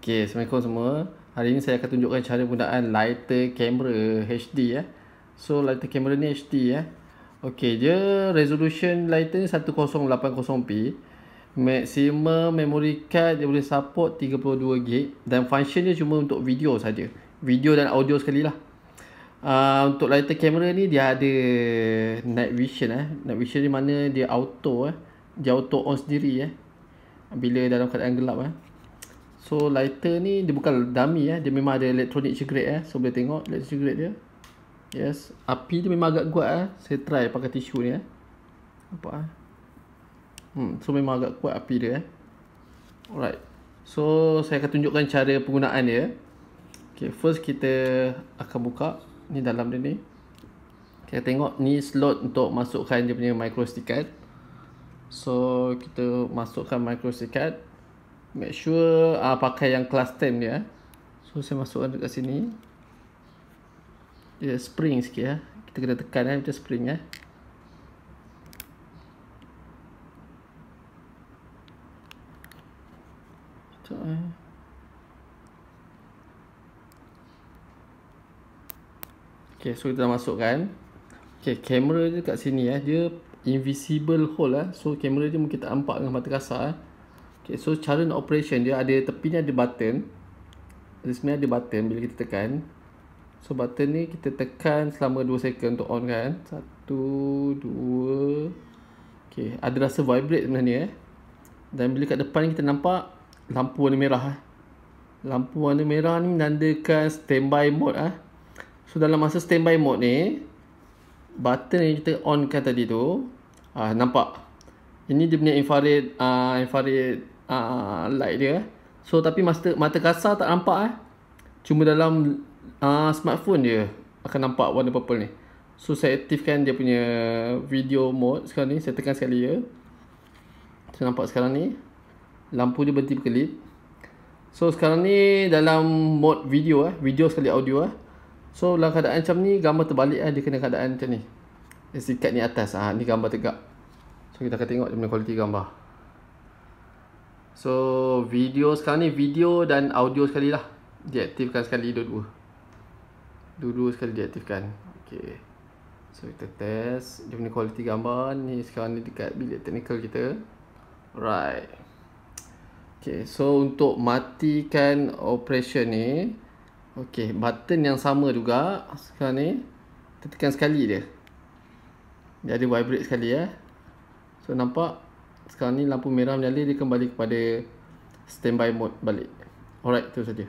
Okay, Assalamualaikum semua Hari ini saya akan tunjukkan cara penggunaan lighter camera HD ya. Eh. So lighter camera ni HD ya. Eh. Okey, dia resolution lighter ni 1080p. Maximum memory card dia boleh support 32GB dan function dia cuma untuk video saja. Video dan audio sekalilah. Ah uh, untuk lighter camera ni dia ada night vision eh. Night vision ni mana dia auto eh. Dia auto on sendiri eh. Bila dalam keadaan gelap eh. So lighter ni dia bukan dummy eh. Dia memang ada electronic cigarette eh. So boleh tengok electronic cigarette dia. Yes. Api dia memang agak kuat eh. Saya try pakai tisu ni eh. Nampak eh. Hmm. So memang agak kuat api dia eh. Alright. So saya akan tunjukkan cara penggunaan dia. Okay. First kita akan buka. Ni dalam dia ni. Kita tengok ni slot untuk masukkan dia punya micro SD card. So kita masukkan micro SD card make sure uh, pakai yang class 10 dia eh. so saya masukkan dekat sini dia spring sikit eh. kita kena tekan ya, macam spring eh. sekejap eh. ok so kita dah masukkan ok kamera dia dekat sini eh. dia invisible hole eh. so kamera dia mungkin tak nampak dengan mata kasar eh. Okay, so cara nak operation dia ada tepinya ada button. Ada sebenarnya ada button bila kita tekan. So button ni kita tekan selama 2 second untuk on kan. 1, 2. Okay, ada rasa vibrate sebenarnya ni eh. Dan bila kat depan ni kita nampak lampu warna merah eh. Lampu warna merah ni menandakan standby mode ah. So dalam masa standby mode ni button yang kita kan tadi tu ah nampak ini dia punya infrared uh, infrared uh, ah, light dia so tapi mata, mata kasar tak nampak eh cuma dalam uh, smartphone dia akan nampak warna purple ni so saya aktifkan dia punya video mode sekarang ni saya tekan sekali ya saya nampak sekarang ni lampu dia berhenti berkelip so sekarang ni dalam mode video eh video sekali audio eh so dalam keadaan macam ni gambar terbalik eh dia kena keadaan macam ni SD card ni atas ah ha, ni gambar tegak so kita akan tengok dia punya kualiti gambar So video sekarang ni video dan audio sekali lah Diaktifkan sekali dua-dua Dua-dua sekali diaktifkan Okay So kita test Dia punya quality gambar ni sekarang ni dekat bilik technical kita Right Okay so untuk matikan operation ni Okay button yang sama juga Sekarang ni Kita tekan sekali dia Dia ada vibrate sekali eh So nampak sekarang ni lampu merah menyala dia kembali kepada standby mode balik. Alright, itu saja.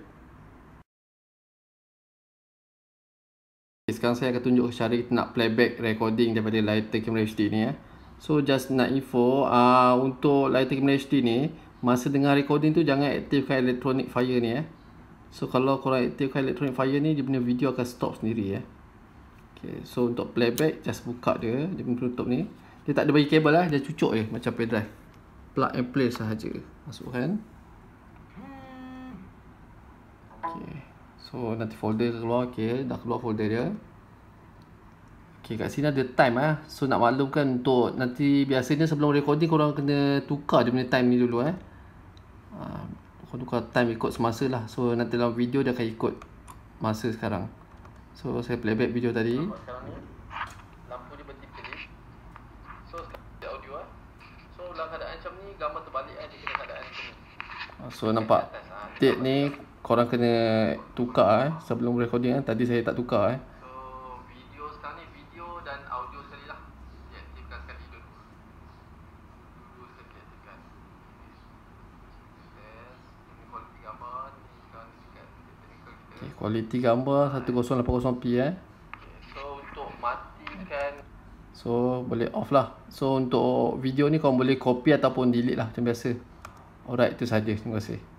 sekarang saya akan tunjuk cara kita nak playback recording daripada Lighter Camera HD ni ya. Eh. So just nak info uh, untuk Lighter Camera HD ni masa dengar recording tu jangan aktifkan electronic fire ni ya. Eh. So kalau korang aktifkan electronic fire ni dia punya video akan stop sendiri ya. Eh. Okay, so untuk playback just buka dia dia punya tutup ni. Dia tak ada bagi kabel lah, dia cucuk je macam pen drive. Plug and play sahaja. Masukkan. Okay. So nanti folder keluar, okay. dah keluar folder dia. Okay, kat sini ada time ah. So nak maklumkan untuk nanti biasanya sebelum recording kau kena tukar dia punya time ni dulu eh. Ah, kau tukar time ikut semasa lah. So nanti dalam video dia akan ikut masa sekarang. So saya playback video tadi. sekarang ni. Kan, ah, so nampak tip ni korang kena tukar eh sebelum recording eh. Tadi saya tak tukar eh. kualiti lah. gambar 1080p eh. So boleh off lah So untuk video ni korang boleh copy ataupun delete lah macam biasa Alright tu saja. terima kasih